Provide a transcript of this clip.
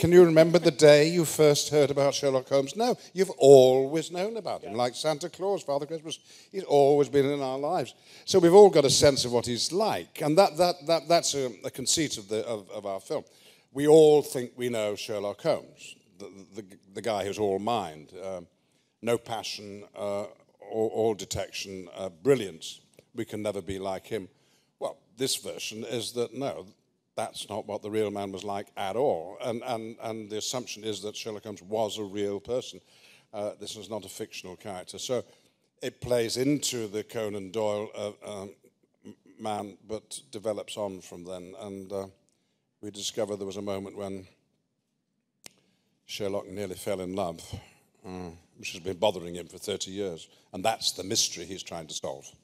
Can you remember the day you first heard about Sherlock Holmes? No, you've always known about him, yeah. like Santa Claus, Father Christmas. He's always been in our lives. So we've all got a sense of what he's like. And that, that, that, that's a, a conceit of, the, of, of, our film. We all think we know Sherlock Holmes, the, the, the guy who's all mind, um, no passion, uh, all, all, detection, uh, brilliance. We can never be like him. Well, this version is that no, that's not what the real man was like at all. And, and, and the assumption is that Sherlock Holmes was a real person. Uh, this is not a fictional character. So it plays into the Conan Doyle uh, um, man, but develops on from then. And uh, we discover there was a moment when Sherlock nearly fell in love, uh, which has been bothering him for 30 years. And that's the mystery he's trying to solve.